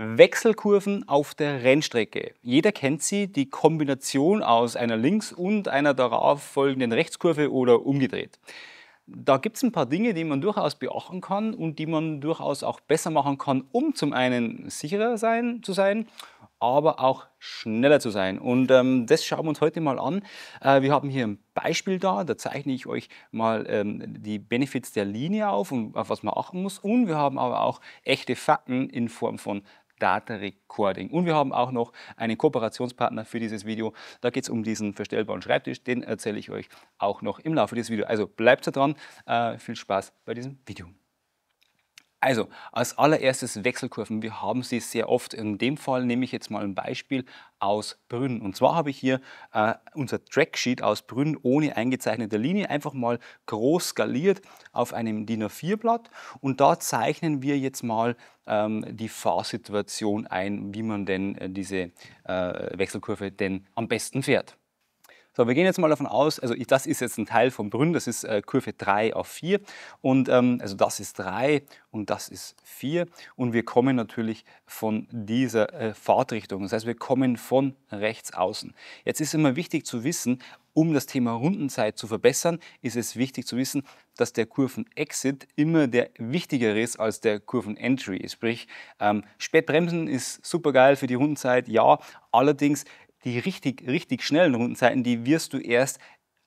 Wechselkurven auf der Rennstrecke. Jeder kennt sie, die Kombination aus einer links- und einer darauf folgenden Rechtskurve oder umgedreht. Da gibt es ein paar Dinge, die man durchaus beachten kann und die man durchaus auch besser machen kann, um zum einen sicherer sein, zu sein, aber auch schneller zu sein. Und ähm, das schauen wir uns heute mal an. Äh, wir haben hier ein Beispiel da, da zeichne ich euch mal ähm, die Benefits der Linie auf und auf was man achten muss. Und wir haben aber auch echte Fakten in Form von Data Recording. Und wir haben auch noch einen Kooperationspartner für dieses Video. Da geht es um diesen verstellbaren Schreibtisch. Den erzähle ich euch auch noch im Laufe dieses Videos. Also bleibt dran. Äh, viel Spaß bei diesem Video. Also, als allererstes Wechselkurven. Wir haben sie sehr oft. In dem Fall nehme ich jetzt mal ein Beispiel aus Brünn. Und zwar habe ich hier äh, unser Tracksheet aus Brünn ohne eingezeichnete Linie einfach mal groß skaliert auf einem DIN A4-Blatt. Und da zeichnen wir jetzt mal ähm, die Fahrsituation ein, wie man denn äh, diese äh, Wechselkurve denn am besten fährt. So, wir gehen jetzt mal davon aus, also das ist jetzt ein Teil vom Brünn, das ist äh, Kurve 3 auf 4 und ähm, also das ist 3 und das ist 4 und wir kommen natürlich von dieser äh, Fahrtrichtung, das heißt wir kommen von rechts außen. Jetzt ist immer wichtig zu wissen, um das Thema Rundenzeit zu verbessern, ist es wichtig zu wissen, dass der Kurven-Exit immer der wichtigere ist als der Kurven-Entry. Sprich, ähm, Spätbremsen ist super geil für die Rundenzeit, ja, allerdings die richtig, richtig schnellen Rundenzeiten, die wirst du erst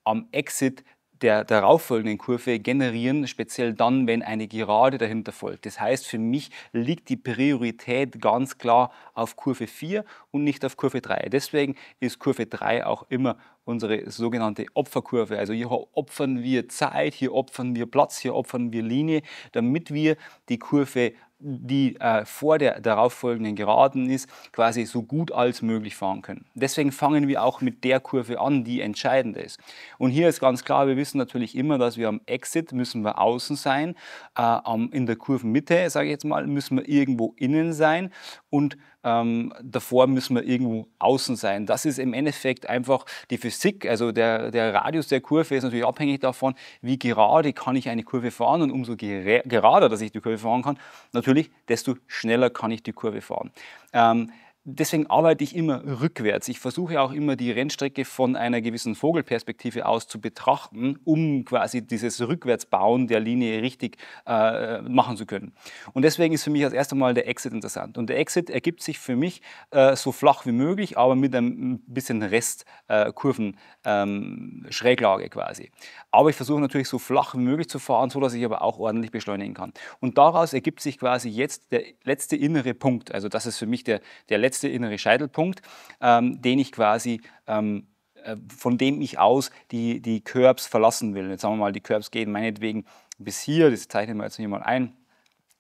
am Exit der darauffolgenden Kurve generieren, speziell dann, wenn eine Gerade dahinter folgt. Das heißt, für mich liegt die Priorität ganz klar auf Kurve 4 und nicht auf Kurve 3. Deswegen ist Kurve 3 auch immer unsere sogenannte Opferkurve. Also hier opfern wir Zeit, hier opfern wir Platz, hier opfern wir Linie, damit wir die Kurve die äh, vor der darauffolgenden Geraden ist, quasi so gut als möglich fahren können. Deswegen fangen wir auch mit der Kurve an, die entscheidend ist. Und hier ist ganz klar, wir wissen natürlich immer, dass wir am Exit müssen wir außen sein, äh, in der Kurvenmitte, sage ich jetzt mal, müssen wir irgendwo innen sein und ähm, davor müssen wir irgendwo außen sein. Das ist im Endeffekt einfach die Physik, also der, der Radius der Kurve ist natürlich abhängig davon, wie gerade kann ich eine Kurve fahren und umso gerader, dass ich die Kurve fahren kann, natürlich, desto schneller kann ich die Kurve fahren. Ähm, Deswegen arbeite ich immer rückwärts. Ich versuche auch immer die Rennstrecke von einer gewissen Vogelperspektive aus zu betrachten, um quasi dieses Rückwärtsbauen der Linie richtig äh, machen zu können. Und deswegen ist für mich als erstes Mal der Exit interessant. Und der Exit ergibt sich für mich äh, so flach wie möglich, aber mit ein bisschen Restkurven, äh, ähm, Schräglage quasi. Aber ich versuche natürlich so flach wie möglich zu fahren, sodass ich aber auch ordentlich beschleunigen kann. Und daraus ergibt sich quasi jetzt der letzte innere Punkt. Also das ist für mich der, der letzte letzte innere Scheitelpunkt, ähm, den ich quasi ähm, äh, von dem ich aus die, die Curbs verlassen will. Jetzt sagen wir mal, die Curbs gehen meinetwegen bis hier, das zeichnen wir jetzt hier mal ein,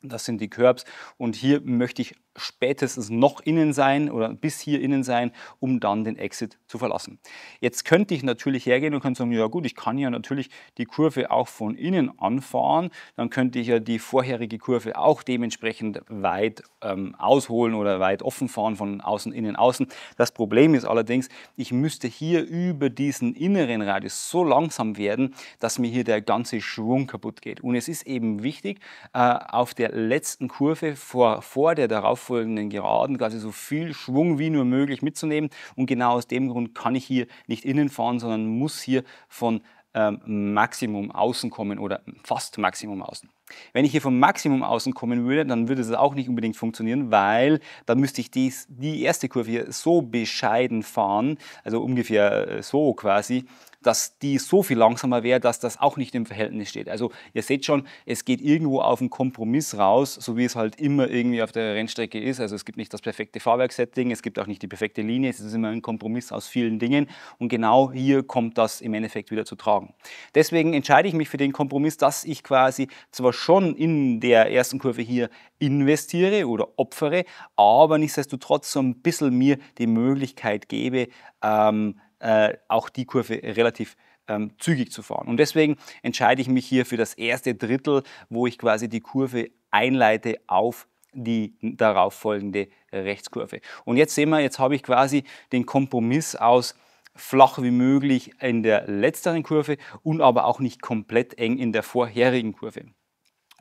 das sind die Curbs Und hier möchte ich spätestens noch innen sein oder bis hier innen sein, um dann den Exit zu verlassen. Jetzt könnte ich natürlich hergehen und könnte sagen, ja gut, ich kann ja natürlich die Kurve auch von innen anfahren, dann könnte ich ja die vorherige Kurve auch dementsprechend weit ähm, ausholen oder weit offen fahren von außen, innen, außen. Das Problem ist allerdings, ich müsste hier über diesen inneren Radius so langsam werden, dass mir hier der ganze Schwung kaputt geht. Und es ist eben wichtig, äh, auf der letzten Kurve vor, vor der darauffolgenden Geraden quasi so viel Schwung wie nur möglich mitzunehmen. Und genau aus dem Grund kann ich hier nicht innen fahren, sondern muss hier von ähm, Maximum außen kommen oder fast Maximum außen. Wenn ich hier vom Maximum außen kommen würde, dann würde es auch nicht unbedingt funktionieren, weil dann müsste ich dies, die erste Kurve hier so bescheiden fahren, also ungefähr äh, so quasi, dass die so viel langsamer wäre, dass das auch nicht im Verhältnis steht. Also ihr seht schon, es geht irgendwo auf einen Kompromiss raus, so wie es halt immer irgendwie auf der Rennstrecke ist. Also es gibt nicht das perfekte Fahrwerkssetting, es gibt auch nicht die perfekte Linie, es ist immer ein Kompromiss aus vielen Dingen und genau hier kommt das im Endeffekt wieder zu tragen. Deswegen entscheide ich mich für den Kompromiss, dass ich quasi zwar schon in der ersten Kurve hier investiere oder opfere, aber nichtsdestotrotz so ein bisschen mir die Möglichkeit gebe, ähm, äh, auch die Kurve relativ ähm, zügig zu fahren. Und deswegen entscheide ich mich hier für das erste Drittel, wo ich quasi die Kurve einleite auf die darauffolgende Rechtskurve. Und jetzt sehen wir, jetzt habe ich quasi den Kompromiss aus flach wie möglich in der letzteren Kurve und aber auch nicht komplett eng in der vorherigen Kurve.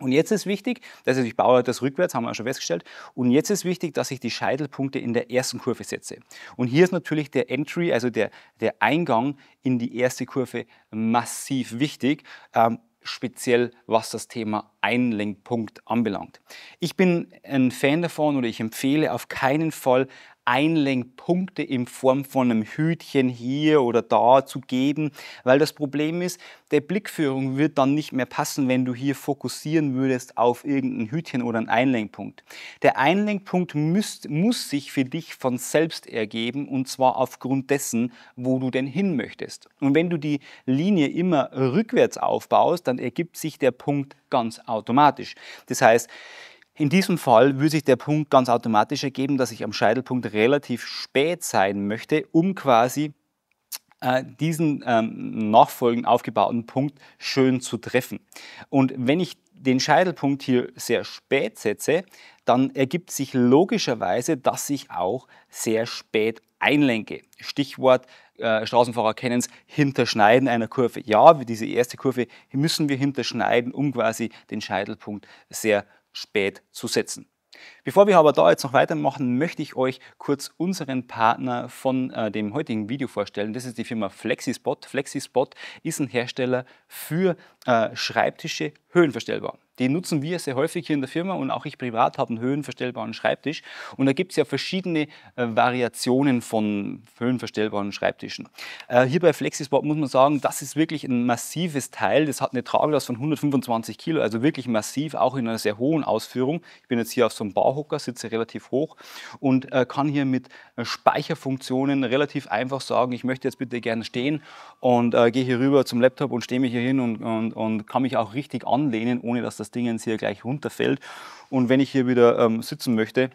Und jetzt ist wichtig, das ich baue das rückwärts, haben wir schon festgestellt, und jetzt ist wichtig, dass ich die Scheitelpunkte in der ersten Kurve setze. Und hier ist natürlich der Entry, also der, der Eingang in die erste Kurve massiv wichtig, ähm, speziell was das Thema Einlenkpunkt anbelangt. Ich bin ein Fan davon oder ich empfehle auf keinen Fall Einlenkpunkte in Form von einem Hütchen hier oder da zu geben, weil das Problem ist, der Blickführung wird dann nicht mehr passen, wenn du hier fokussieren würdest auf irgendein Hütchen oder einen Einlenkpunkt. Der Einlenkpunkt müsst, muss sich für dich von selbst ergeben und zwar aufgrund dessen, wo du denn hin möchtest. Und wenn du die Linie immer rückwärts aufbaust, dann ergibt sich der Punkt ganz automatisch. Das heißt, in diesem Fall würde sich der Punkt ganz automatisch ergeben, dass ich am Scheitelpunkt relativ spät sein möchte, um quasi äh, diesen ähm, nachfolgend aufgebauten Punkt schön zu treffen. Und wenn ich den Scheitelpunkt hier sehr spät setze, dann ergibt sich logischerweise, dass ich auch sehr spät einlenke. Stichwort äh, Straßenfahrer kennen es, Hinterschneiden einer Kurve. Ja, diese erste Kurve müssen wir hinterschneiden, um quasi den Scheitelpunkt sehr spät zu setzen. Bevor wir aber da jetzt noch weitermachen, möchte ich euch kurz unseren Partner von äh, dem heutigen Video vorstellen. Das ist die Firma FlexiSpot. FlexiSpot ist ein Hersteller für äh, Schreibtische, höhenverstellbar. Die nutzen wir sehr häufig hier in der Firma und auch ich privat habe einen höhenverstellbaren Schreibtisch. Und da gibt es ja verschiedene äh, Variationen von höhenverstellbaren Schreibtischen. Äh, hier bei Flexisport muss man sagen, das ist wirklich ein massives Teil. Das hat eine Traglast von 125 Kilo, also wirklich massiv, auch in einer sehr hohen Ausführung. Ich bin jetzt hier auf so einem Barhocker, sitze relativ hoch und äh, kann hier mit äh, Speicherfunktionen relativ einfach sagen, ich möchte jetzt bitte gerne stehen und äh, gehe hier rüber zum Laptop und stehe mich hier hin und, und, und kann mich auch richtig an anlehnen, ohne dass das Ding jetzt hier gleich runterfällt. Und wenn ich hier wieder ähm, sitzen möchte,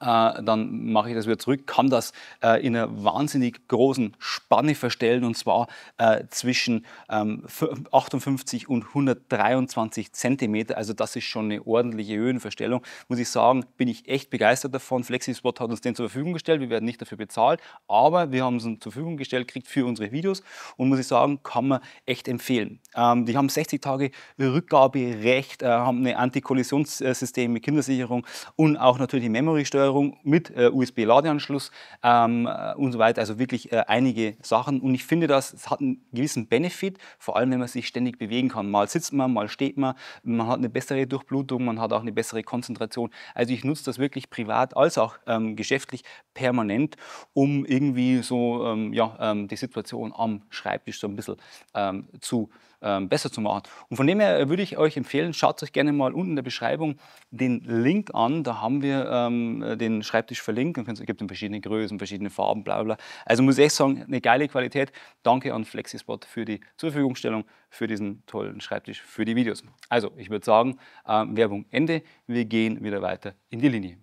äh, dann mache ich das wieder zurück, kann das äh, in einer wahnsinnig großen Spanne verstellen und zwar äh, zwischen 58 ähm, und 123 Zentimeter. Also das ist schon eine ordentliche Höhenverstellung. Muss ich sagen, bin ich echt begeistert davon. FlexiSpot hat uns den zur Verfügung gestellt. Wir werden nicht dafür bezahlt, aber wir haben es uns zur Verfügung gestellt, kriegt für unsere Videos und muss ich sagen, kann man echt empfehlen. Ähm, die haben 60 Tage Rückgaberecht, haben eine Antikollisionssystem mit Kindersicherung und auch natürlich Memory-Steuerung. Fernsteuerung mit äh, USB-Ladeanschluss ähm, äh, und so weiter. Also wirklich äh, einige Sachen. Und ich finde, das, das hat einen gewissen Benefit, vor allem wenn man sich ständig bewegen kann. Mal sitzt man, mal steht man, man hat eine bessere Durchblutung, man hat auch eine bessere Konzentration. Also ich nutze das wirklich privat als auch ähm, geschäftlich permanent, um irgendwie so ähm, ja, ähm, die Situation am Schreibtisch so ein bisschen ähm, zu ähm, besser zu machen. Und von dem her äh, würde ich euch empfehlen, schaut euch gerne mal unten in der Beschreibung den Link an. Da haben wir ähm, den Schreibtisch verlinken. Es gibt in verschiedene Größen, verschiedene Farben, bla bla. Also muss ich echt sagen, eine geile Qualität. Danke an FlexiSpot für die Zurverfügungstellung, für diesen tollen Schreibtisch, für die Videos. Also ich würde sagen, ähm, Werbung Ende. Wir gehen wieder weiter in die Linie.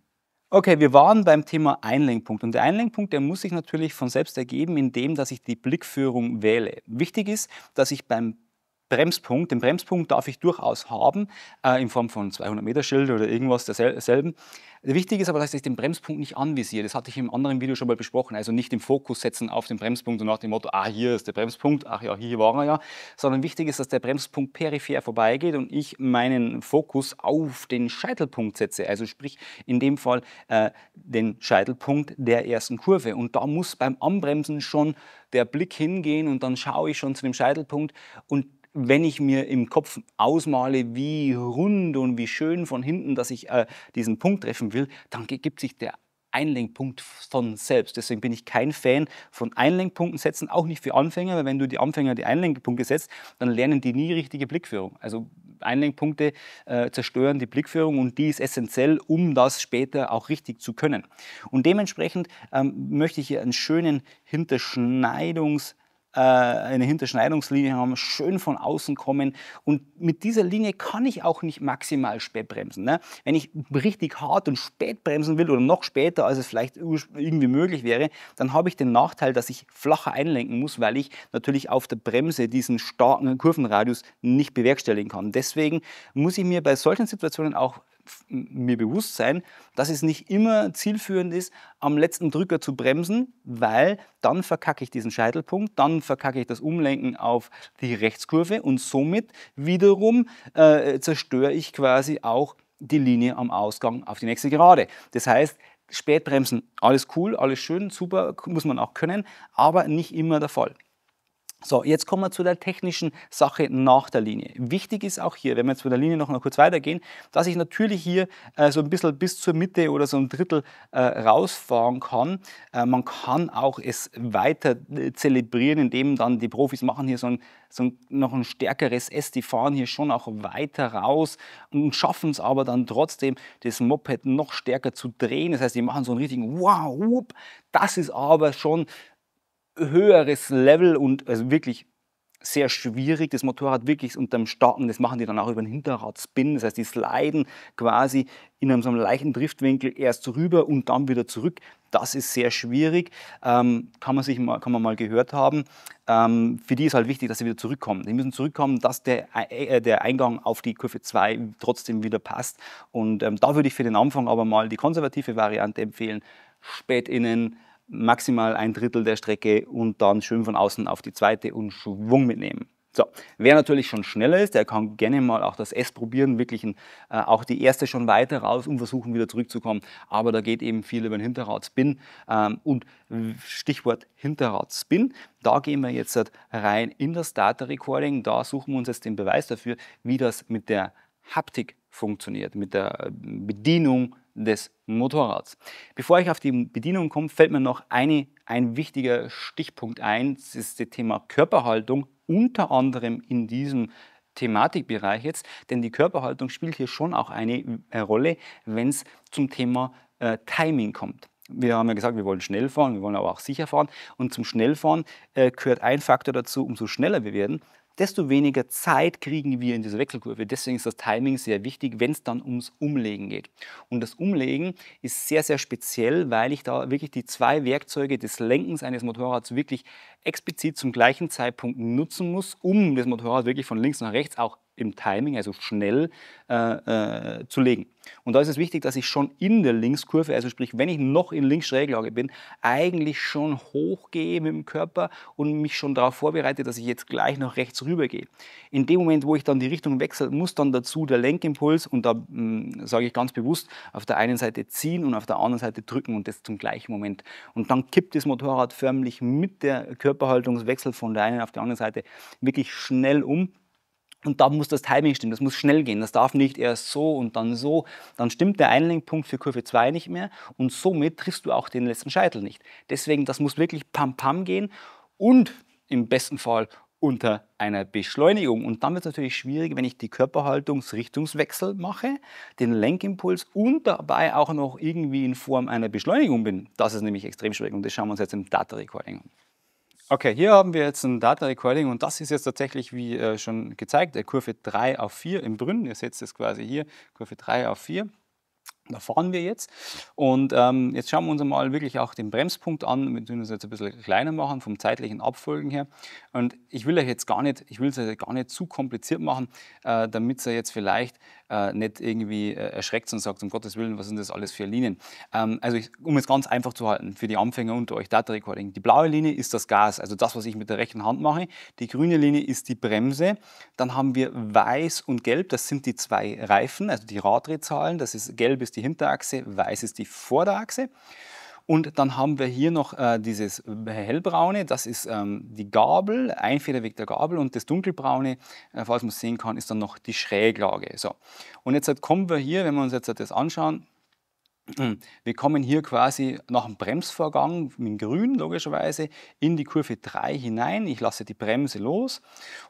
Okay, wir waren beim Thema Einlenkpunkt. Und der Einlenkpunkt, der muss sich natürlich von selbst ergeben, indem dass ich die Blickführung wähle. Wichtig ist, dass ich beim Bremspunkt. Den Bremspunkt darf ich durchaus haben, äh, in Form von 200-Meter-Schild oder irgendwas derselben. Wichtig ist aber, dass ich den Bremspunkt nicht anvisiere. Das hatte ich im anderen Video schon mal besprochen. Also nicht den Fokus setzen auf den Bremspunkt und nach dem Motto, ah, hier ist der Bremspunkt, ach ja, hier war er ja. Sondern wichtig ist, dass der Bremspunkt peripher vorbeigeht und ich meinen Fokus auf den Scheitelpunkt setze. Also sprich in dem Fall äh, den Scheitelpunkt der ersten Kurve. Und da muss beim Anbremsen schon der Blick hingehen und dann schaue ich schon zu dem Scheitelpunkt und wenn ich mir im Kopf ausmale, wie rund und wie schön von hinten, dass ich äh, diesen Punkt treffen will, dann gibt sich der Einlenkpunkt von selbst. Deswegen bin ich kein Fan von Einlenkpunkten setzen, auch nicht für Anfänger, weil wenn du die Anfänger die Einlenkpunkte setzt, dann lernen die nie richtige Blickführung. Also Einlenkpunkte äh, zerstören die Blickführung und die ist essentiell, um das später auch richtig zu können. Und dementsprechend ähm, möchte ich hier einen schönen Hinterschneidungs- äh, eine Hinterschneidungslinie haben, schön von außen kommen. Und mit dieser Linie kann ich auch nicht maximal spät bremsen. Ne? Wenn ich richtig hart und spät bremsen will oder noch später, als es vielleicht irgendwie möglich wäre, dann habe ich den Nachteil, dass ich flacher einlenken muss, weil ich natürlich auf der Bremse diesen starken Kurvenradius nicht bewerkstelligen kann. Deswegen muss ich mir bei solchen Situationen auch mir bewusst sein, dass es nicht immer zielführend ist, am letzten Drücker zu bremsen, weil dann verkacke ich diesen Scheitelpunkt, dann verkacke ich das Umlenken auf die Rechtskurve und somit wiederum äh, zerstöre ich quasi auch die Linie am Ausgang auf die nächste Gerade. Das heißt, Spätbremsen, alles cool, alles schön, super, muss man auch können, aber nicht immer der Fall. So, jetzt kommen wir zu der technischen Sache nach der Linie. Wichtig ist auch hier, wenn wir jetzt von der Linie noch mal kurz weitergehen, dass ich natürlich hier äh, so ein bisschen bis zur Mitte oder so ein Drittel äh, rausfahren kann. Äh, man kann auch es weiter äh, zelebrieren, indem dann die Profis machen hier so ein, so ein, noch ein stärkeres S, die fahren hier schon auch weiter raus und schaffen es aber dann trotzdem, das Moped noch stärker zu drehen. Das heißt, die machen so einen richtigen Wow, whoop. das ist aber schon höheres Level und also wirklich sehr schwierig. Das Motorrad wirklich unterm Starten, das machen die dann auch über den Hinterradspin. Das heißt, die sliden quasi in einem so einem leichten Driftwinkel erst rüber und dann wieder zurück. Das ist sehr schwierig, ähm, kann, man sich mal, kann man mal gehört haben. Ähm, für die ist halt wichtig, dass sie wieder zurückkommen. Die müssen zurückkommen, dass der, äh, der Eingang auf die Kurve 2 trotzdem wieder passt. Und ähm, da würde ich für den Anfang aber mal die konservative Variante empfehlen. Spät innen, maximal ein Drittel der Strecke und dann schön von außen auf die zweite und Schwung mitnehmen. So, wer natürlich schon schneller ist, der kann gerne mal auch das S probieren, wirklich ein, äh, auch die erste schon weiter raus und versuchen wieder zurückzukommen. Aber da geht eben viel über den Hinterradspin. ähm, und Stichwort Hinterradspin, Da gehen wir jetzt rein in das Data-Recording. Da suchen wir uns jetzt den Beweis dafür, wie das mit der Haptik funktioniert, mit der äh, Bedienung des Motorrads. Bevor ich auf die Bedienung komme, fällt mir noch eine, ein wichtiger Stichpunkt ein. Das ist das Thema Körperhaltung, unter anderem in diesem Thematikbereich jetzt, denn die Körperhaltung spielt hier schon auch eine äh, Rolle, wenn es zum Thema äh, Timing kommt. Wir haben ja gesagt, wir wollen schnell fahren, wir wollen aber auch sicher fahren. Und zum Schnellfahren äh, gehört ein Faktor dazu, umso schneller wir werden, desto weniger Zeit kriegen wir in dieser Wechselkurve. Deswegen ist das Timing sehr wichtig, wenn es dann ums Umlegen geht. Und das Umlegen ist sehr, sehr speziell, weil ich da wirklich die zwei Werkzeuge des Lenkens eines Motorrads wirklich explizit zum gleichen Zeitpunkt nutzen muss, um das Motorrad wirklich von links nach rechts auch im Timing, also schnell, äh, äh, zu legen. Und da ist es wichtig, dass ich schon in der Linkskurve, also sprich, wenn ich noch in Linksschräglage bin, eigentlich schon hochgehe mit dem Körper und mich schon darauf vorbereite, dass ich jetzt gleich nach rechts rübergehe. In dem Moment, wo ich dann die Richtung wechsle, muss dann dazu der Lenkimpuls, und da mm, sage ich ganz bewusst, auf der einen Seite ziehen und auf der anderen Seite drücken und das zum gleichen Moment. Und dann kippt das Motorrad förmlich mit der Körperhaltungswechsel von der einen auf die andere Seite wirklich schnell um und da muss das Timing stimmen, das muss schnell gehen. Das darf nicht erst so und dann so. Dann stimmt der Einlenkpunkt für Kurve 2 nicht mehr und somit triffst du auch den letzten Scheitel nicht. Deswegen, das muss wirklich pam-pam gehen und im besten Fall unter einer Beschleunigung. Und dann wird es natürlich schwierig, wenn ich die Körperhaltungsrichtungswechsel mache, den Lenkimpuls und dabei auch noch irgendwie in Form einer Beschleunigung bin. Das ist nämlich extrem schwierig und das schauen wir uns jetzt im Data Recording an. Okay, hier haben wir jetzt ein Data Recording und das ist jetzt tatsächlich, wie äh, schon gezeigt, der äh, Kurve 3 auf 4 im Brünn. Ihr seht es quasi hier, Kurve 3 auf 4. Da fahren wir jetzt und ähm, jetzt schauen wir uns mal wirklich auch den Bremspunkt an. Wir tun das jetzt ein bisschen kleiner machen vom zeitlichen Abfolgen her. Und ich will euch jetzt gar nicht, ich will es gar nicht zu kompliziert machen, äh, damit ihr jetzt vielleicht äh, nicht irgendwie äh, erschreckt und sagt, um Gottes Willen, was sind das alles für Linien? Ähm, also ich, um es ganz einfach zu halten, für die Anfänger unter euch Data Recording, die blaue Linie ist das Gas, also das, was ich mit der rechten Hand mache. Die grüne Linie ist die Bremse. Dann haben wir weiß und gelb, das sind die zwei Reifen, also die Raddrehzahlen. Das ist, gelb ist die Hinterachse, weiß ist die Vorderachse. Und dann haben wir hier noch äh, dieses hellbraune, das ist ähm, die Gabel, ein Federweg der Gabel und das dunkelbraune, äh, falls man es sehen kann, ist dann noch die Schräglage. So. Und jetzt halt kommen wir hier, wenn wir uns jetzt halt das anschauen, wir kommen hier quasi nach dem Bremsvorgang mit Grün logischerweise in die Kurve 3 hinein. Ich lasse die Bremse los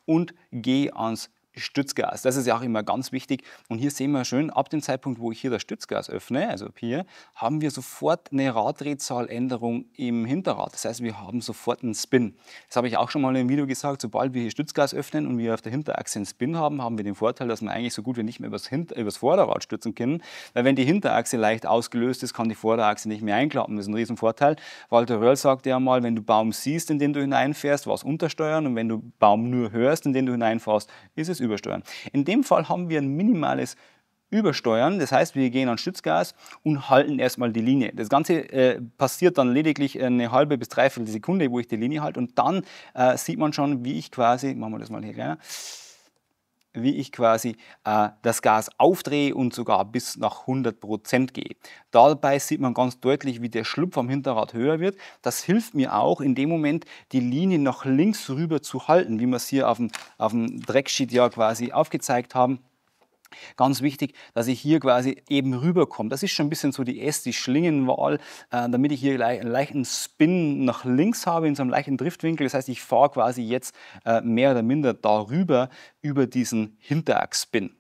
und gehe ans Stützgas. Das ist ja auch immer ganz wichtig. Und hier sehen wir schön, ab dem Zeitpunkt, wo ich hier das Stützgas öffne, also ab hier, haben wir sofort eine Raddrehzahländerung im Hinterrad. Das heißt, wir haben sofort einen Spin. Das habe ich auch schon mal im Video gesagt, sobald wir hier Stützgas öffnen und wir auf der Hinterachse einen Spin haben, haben wir den Vorteil, dass wir eigentlich so gut wie nicht mehr übers, Hinter-, übers Vorderrad stürzen können. Weil wenn die Hinterachse leicht ausgelöst ist, kann die Vorderachse nicht mehr einklappen. Das ist ein Riesenvorteil. Walter Röll sagte ja mal, wenn du Baum siehst, in den du hineinfährst, war es untersteuern. Und wenn du Baum nur hörst, in den du hineinfährst, ist es Übersteuern. In dem Fall haben wir ein minimales übersteuern. Das heißt, wir gehen an Stützgas und halten erstmal die Linie. Das Ganze äh, passiert dann lediglich eine halbe bis dreiviertel Sekunde, wo ich die Linie halte und dann äh, sieht man schon, wie ich quasi, machen wir das mal hier kleiner, wie ich quasi äh, das Gas aufdrehe und sogar bis nach 100% Prozent gehe. Dabei sieht man ganz deutlich, wie der Schlupf am Hinterrad höher wird. Das hilft mir auch in dem Moment, die Linie nach links rüber zu halten, wie wir es hier auf dem, auf dem Drecksheet ja quasi aufgezeigt haben Ganz wichtig, dass ich hier quasi eben rüberkomme. Das ist schon ein bisschen so die S, die Schlingenwahl, äh, damit ich hier gleich einen leichten Spin nach links habe, in so einem leichten Driftwinkel. Das heißt, ich fahre quasi jetzt äh, mehr oder minder darüber, über diesen Hinterachspin. spin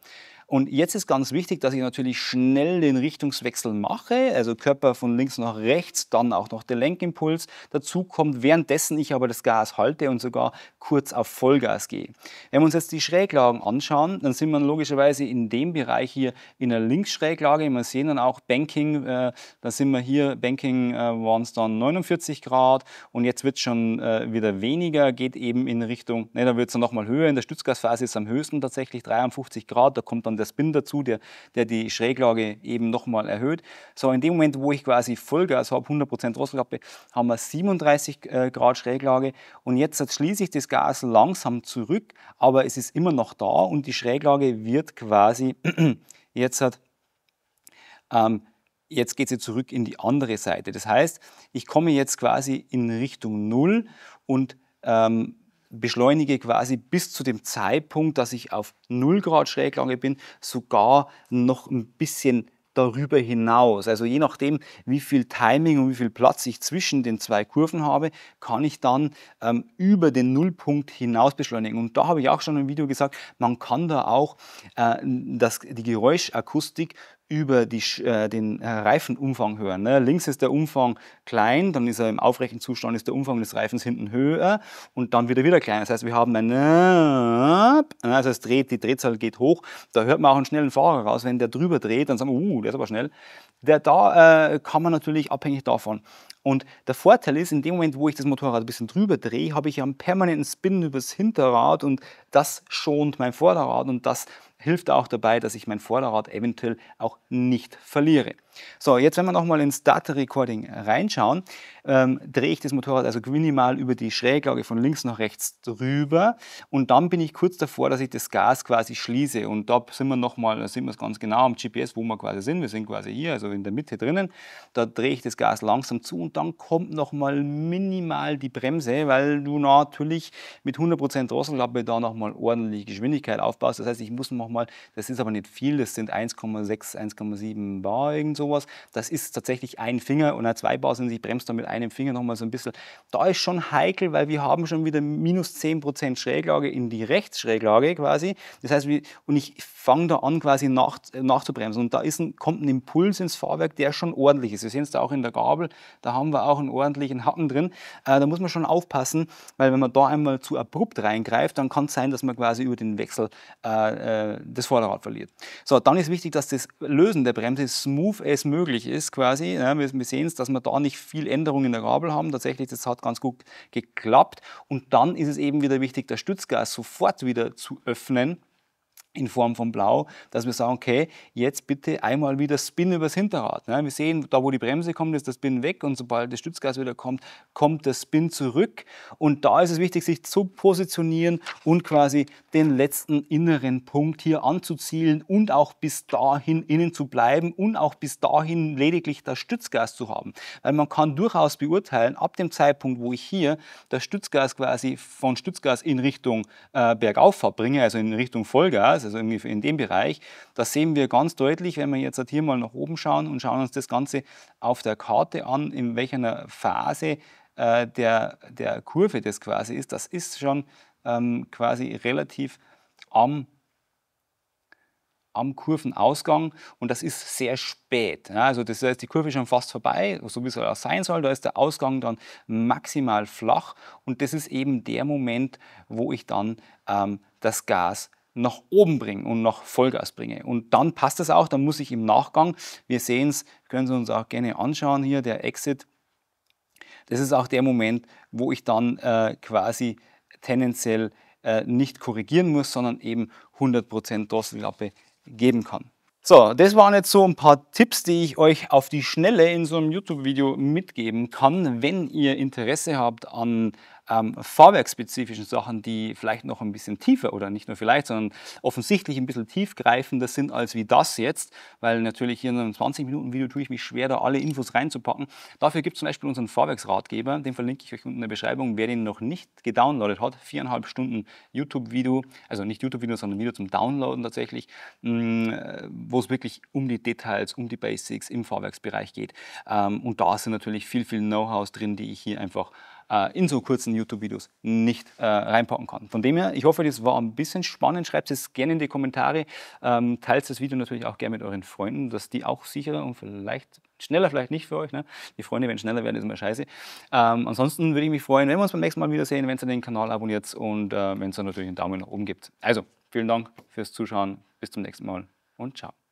und jetzt ist ganz wichtig, dass ich natürlich schnell den Richtungswechsel mache, also Körper von links nach rechts, dann auch noch der Lenkimpuls dazu kommt, währenddessen ich aber das Gas halte und sogar kurz auf Vollgas gehe. Wenn wir uns jetzt die Schräglagen anschauen, dann sind wir logischerweise in dem Bereich hier in der Linksschräglage. Wir sehen dann auch Banking, äh, da sind wir hier, Banking äh, waren es dann 49 Grad und jetzt wird es schon äh, wieder weniger, geht eben in Richtung, ne, da wird es dann nochmal höher, in der Stützgasphase ist es am höchsten tatsächlich 53 Grad, da kommt dann der der Spin dazu, der, der die Schräglage eben nochmal erhöht. So, in dem Moment, wo ich quasi Vollgas habe, 100% Drosselklappe, haben wir 37 äh, Grad Schräglage und jetzt schließe ich das Gas langsam zurück, aber es ist immer noch da und die Schräglage wird quasi jetzt hat ähm, jetzt geht sie zurück in die andere Seite. Das heißt, ich komme jetzt quasi in Richtung Null und ähm, beschleunige quasi bis zu dem Zeitpunkt, dass ich auf 0 Grad Schräglage bin, sogar noch ein bisschen darüber hinaus. Also je nachdem, wie viel Timing und wie viel Platz ich zwischen den zwei Kurven habe, kann ich dann ähm, über den Nullpunkt hinaus beschleunigen. Und da habe ich auch schon im Video gesagt, man kann da auch äh, das, die Geräuschakustik über die, äh, den äh, Reifenumfang hören. Ne? Links ist der Umfang klein, dann ist er im aufrechten Zustand, ist der Umfang des Reifens hinten höher und dann wieder wieder klein. Das heißt, wir haben ein also es dreht, die Drehzahl geht hoch. Da hört man auch einen schnellen Fahrer raus. Wenn der drüber dreht, dann sagen wir, uh, der ist aber schnell. Der, da äh, kann man natürlich abhängig davon. Und der Vorteil ist, in dem Moment, wo ich das Motorrad ein bisschen drüber drehe, habe ich ja einen permanenten Spin übers Hinterrad und das schont mein Vorderrad und das hilft auch dabei, dass ich mein Vorderrad eventuell auch nicht verliere. So, jetzt wenn wir nochmal ins Data Recording reinschauen, ähm, drehe ich das Motorrad also minimal über die Schräglage von links nach rechts drüber und dann bin ich kurz davor, dass ich das Gas quasi schließe und da sind wir nochmal, da sind wir es ganz genau am GPS, wo wir quasi sind, wir sind quasi hier, also in der Mitte drinnen, da drehe ich das Gas langsam zu und dann kommt nochmal minimal die Bremse, weil du natürlich mit 100% Drosselklappe da nochmal ordentlich Geschwindigkeit aufbaust, das heißt, ich muss nochmal, das ist aber nicht viel, das sind 1,6, 1,7 Bar irgend so sowas. Das ist tatsächlich ein Finger und ein Zweipause und ich bremse da mit einem Finger nochmal so ein bisschen. Da ist schon heikel, weil wir haben schon wieder minus 10% Schräglage in die Rechtsschräglage quasi. Das heißt, und ich fange da an quasi nach, nachzubremsen und da ist ein, kommt ein Impuls ins Fahrwerk, der schon ordentlich ist. Wir sehen es da auch in der Gabel, da haben wir auch einen ordentlichen Hacken drin. Äh, da muss man schon aufpassen, weil wenn man da einmal zu abrupt reingreift, dann kann es sein, dass man quasi über den Wechsel äh, äh das Vorderrad verliert. So, dann ist wichtig, dass das Lösen der Bremse smooth ist es möglich ist quasi. Ja, wir, wir sehen es, dass wir da nicht viel Änderungen in der Gabel haben. Tatsächlich, das hat ganz gut geklappt. Und dann ist es eben wieder wichtig, das Stützgas sofort wieder zu öffnen in Form von Blau, dass wir sagen, okay, jetzt bitte einmal wieder Spin übers Hinterrad. Wir sehen, da wo die Bremse kommt, ist das Spin weg und sobald das Stützgas wieder kommt, kommt das Spin zurück. Und da ist es wichtig, sich zu positionieren und quasi den letzten inneren Punkt hier anzuzielen und auch bis dahin innen zu bleiben und auch bis dahin lediglich das Stützgas zu haben. Weil man kann durchaus beurteilen, ab dem Zeitpunkt, wo ich hier das Stützgas quasi von Stützgas in Richtung äh, Bergauf verbringe, also in Richtung Vollgas, Preis, also irgendwie in dem Bereich. Das sehen wir ganz deutlich, wenn wir jetzt hier mal nach oben schauen und schauen uns das Ganze auf der Karte an, in welcher Phase äh, der, der Kurve das quasi ist. Das ist schon ähm, quasi relativ am am Kurvenausgang und das ist sehr spät. also das heißt, die Kurve ist schon fast vorbei, so wie es auch sein soll. Da ist der Ausgang dann maximal flach und das ist eben der Moment, wo ich dann ähm, das Gas nach oben bringe und nach Vollgas bringe. Und dann passt das auch, dann muss ich im Nachgang, wir sehen es, können Sie uns auch gerne anschauen hier, der Exit, das ist auch der Moment, wo ich dann äh, quasi tendenziell äh, nicht korrigieren muss, sondern eben 100% Drosselklappe geben kann. So, das waren jetzt so ein paar Tipps, die ich euch auf die Schnelle in so einem YouTube-Video mitgeben kann. Wenn ihr Interesse habt an ähm, fahrwerksspezifischen Sachen, die vielleicht noch ein bisschen tiefer oder nicht nur vielleicht, sondern offensichtlich ein bisschen tiefgreifender sind als wie das jetzt, weil natürlich hier in einem 20-Minuten-Video tue ich mich schwer, da alle Infos reinzupacken. Dafür gibt es zum Beispiel unseren Fahrwerksratgeber, den verlinke ich euch unten in der Beschreibung. Wer den noch nicht gedownloadet hat, viereinhalb Stunden YouTube-Video, also nicht YouTube-Video, sondern Video zum Downloaden tatsächlich, mm, wo es wirklich um die Details, um die Basics im Fahrwerksbereich geht. Ähm, und da sind natürlich viel, viel Know-hows drin, die ich hier einfach äh, in so kurzen YouTube-Videos nicht äh, reinpacken kann. Von dem her, ich hoffe, das war ein bisschen spannend. Schreibt es gerne in die Kommentare. Ähm, teilt das Video natürlich auch gerne mit euren Freunden, dass die auch sicherer und vielleicht schneller, vielleicht nicht für euch. Ne? Die Freunde werden schneller werden, ist immer scheiße. Ähm, ansonsten würde ich mich freuen, wenn wir uns beim nächsten Mal wiedersehen, wenn ihr den Kanal abonniert und äh, wenn es dann natürlich einen Daumen nach oben gibt. Also, vielen Dank fürs Zuschauen. Bis zum nächsten Mal und ciao.